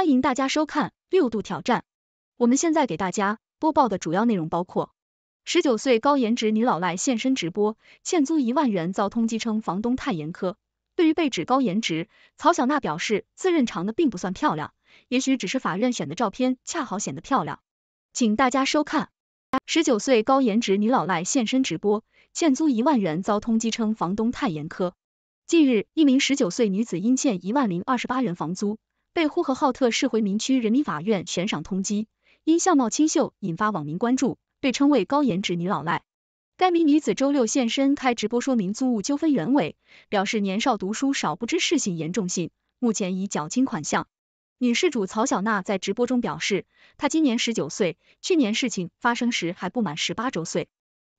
欢迎大家收看《六度挑战》。我们现在给大家播报的主要内容包括：十九岁高颜值女老赖现身直播，欠租一万元遭通缉，称房东太严苛。对于被指高颜值，曹小娜表示自认长得并不算漂亮，也许只是法院选的照片恰好显得漂亮。请大家收看。十九岁高颜值女老赖现身直播，欠租一万元遭通缉，称房东太严苛。近日，一名十九岁女子因欠一万零二十八元房租。被呼和浩特市回民区人民法院悬赏通缉，因相貌清秀引发网民关注，被称为高颜值女老赖。该名女子周六现身开直播，说明租屋纠纷原委，表示年少读书少，不知事情严重性，目前已缴清款项。女事主曹小娜在直播中表示，她今年十九岁，去年事情发生时还不满十八周岁。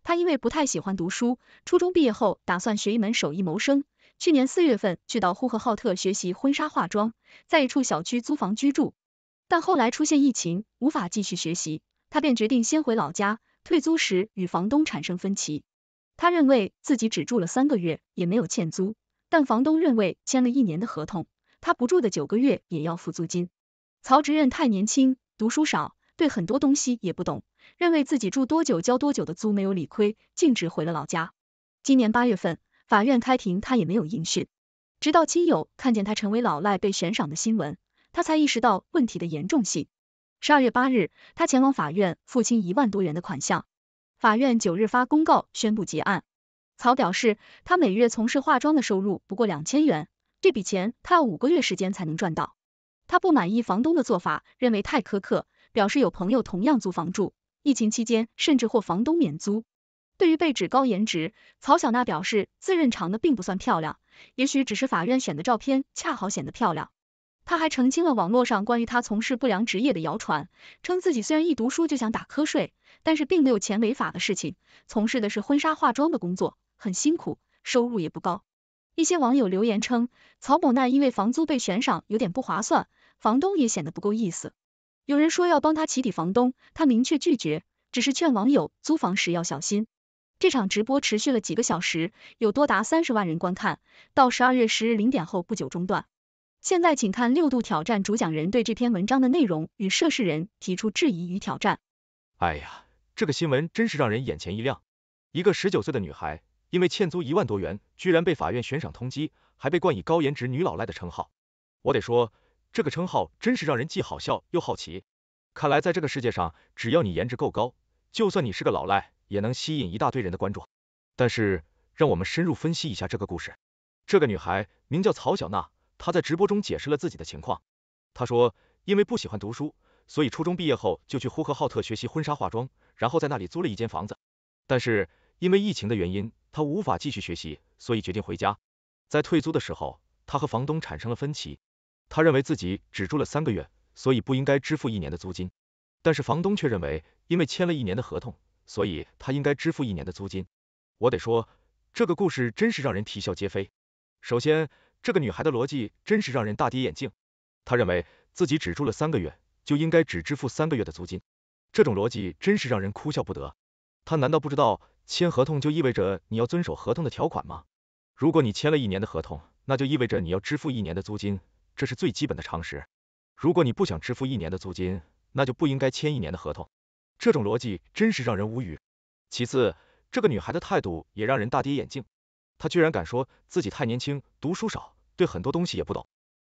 她因为不太喜欢读书，初中毕业后打算学一门手艺谋生。去年四月份去到呼和浩特学习婚纱化妆，在一处小区租房居住，但后来出现疫情，无法继续学习，他便决定先回老家。退租时与房东产生分歧，他认为自己只住了三个月，也没有欠租，但房东认为签了一年的合同，他不住的九个月也要付租金。曹植任太年轻，读书少，对很多东西也不懂，认为自己住多久交多久的租没有理亏，径直回了老家。今年八月份。法院开庭，他也没有音讯。直到亲友看见他成为老赖被悬赏的新闻，他才意识到问题的严重性。十二月八日，他前往法院付清一万多元的款项。法院九日发公告宣布结案。曹表示，他每月从事化妆的收入不过两千元，这笔钱他要五个月时间才能赚到。他不满意房东的做法，认为太苛刻，表示有朋友同样租房住，疫情期间甚至获房东免租。对于被指高颜值，曹小娜表示自认长得并不算漂亮，也许只是法院选的照片恰好显得漂亮。她还澄清了网络上关于她从事不良职业的谣传，称自己虽然一读书就想打瞌睡，但是并没有钱违法的事情，从事的是婚纱化妆的工作，很辛苦，收入也不高。一些网友留言称，曹某娜因为房租被悬赏有点不划算，房东也显得不够意思。有人说要帮他起底房东，他明确拒绝，只是劝网友租房时要小心。这场直播持续了几个小时，有多达三十万人观看，到十二月十日零点后不久中断。现在请看六度挑战主讲人对这篇文章的内容与涉事人提出质疑与挑战。哎呀，这个新闻真是让人眼前一亮。一个十九岁的女孩，因为欠租一万多元，居然被法院悬赏通缉，还被冠以高颜值女老赖的称号。我得说，这个称号真是让人既好笑又好奇。看来在这个世界上，只要你颜值够高，就算你是个老赖。也能吸引一大堆人的关注，但是让我们深入分析一下这个故事。这个女孩名叫曹小娜，她在直播中解释了自己的情况。她说，因为不喜欢读书，所以初中毕业后就去呼和浩特学习婚纱化妆，然后在那里租了一间房子。但是因为疫情的原因，她无法继续学习，所以决定回家。在退租的时候，她和房东产生了分歧。她认为自己只住了三个月，所以不应该支付一年的租金。但是房东却认为，因为签了一年的合同。所以她应该支付一年的租金。我得说，这个故事真是让人啼笑皆非。首先，这个女孩的逻辑真是让人大跌眼镜。她认为自己只住了三个月就应该只支付三个月的租金，这种逻辑真是让人哭笑不得。她难道不知道签合同就意味着你要遵守合同的条款吗？如果你签了一年的合同，那就意味着你要支付一年的租金，这是最基本的常识。如果你不想支付一年的租金，那就不应该签一年的合同。这种逻辑真是让人无语。其次，这个女孩的态度也让人大跌眼镜，她居然敢说自己太年轻，读书少，对很多东西也不懂，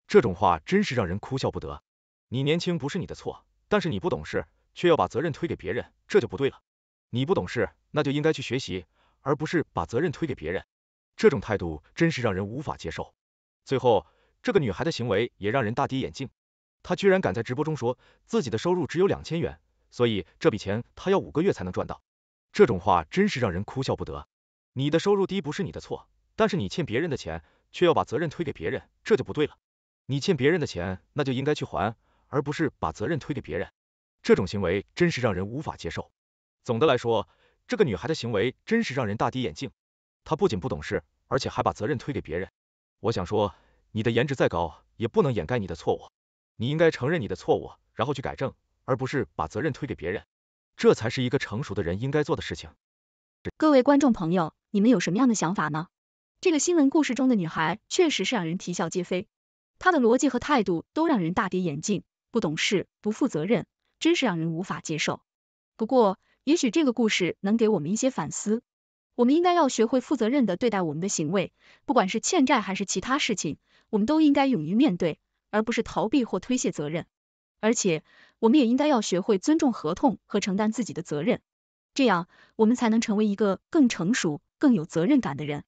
这种话真是让人哭笑不得。你年轻不是你的错，但是你不懂事，却要把责任推给别人，这就不对了。你不懂事，那就应该去学习，而不是把责任推给别人。这种态度真是让人无法接受。最后，这个女孩的行为也让人大跌眼镜，她居然敢在直播中说自己的收入只有两千元。所以这笔钱他要五个月才能赚到，这种话真是让人哭笑不得。你的收入低不是你的错，但是你欠别人的钱却要把责任推给别人，这就不对了。你欠别人的钱，那就应该去还，而不是把责任推给别人。这种行为真是让人无法接受。总的来说，这个女孩的行为真是让人大跌眼镜。她不仅不懂事，而且还把责任推给别人。我想说，你的颜值再高，也不能掩盖你的错误。你应该承认你的错误，然后去改正。而不是把责任推给别人，这才是一个成熟的人应该做的事情。各位观众朋友，你们有什么样的想法呢？这个新闻故事中的女孩确实是让人啼笑皆非，她的逻辑和态度都让人大跌眼镜，不懂事，不负责任，真是让人无法接受。不过，也许这个故事能给我们一些反思，我们应该要学会负责任的对待我们的行为，不管是欠债还是其他事情，我们都应该勇于面对，而不是逃避或推卸责任。而且。我们也应该要学会尊重合同和承担自己的责任，这样我们才能成为一个更成熟、更有责任感的人。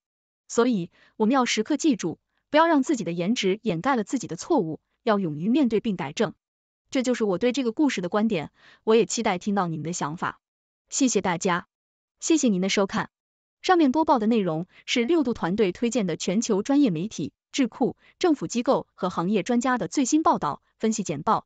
所以，我们要时刻记住，不要让自己的颜值掩盖了自己的错误，要勇于面对并改正。这就是我对这个故事的观点。我也期待听到你们的想法。谢谢大家，谢谢您的收看。上面播报的内容是六度团队推荐的全球专业媒体、智库、政府机构和行业专家的最新报道、分析简报。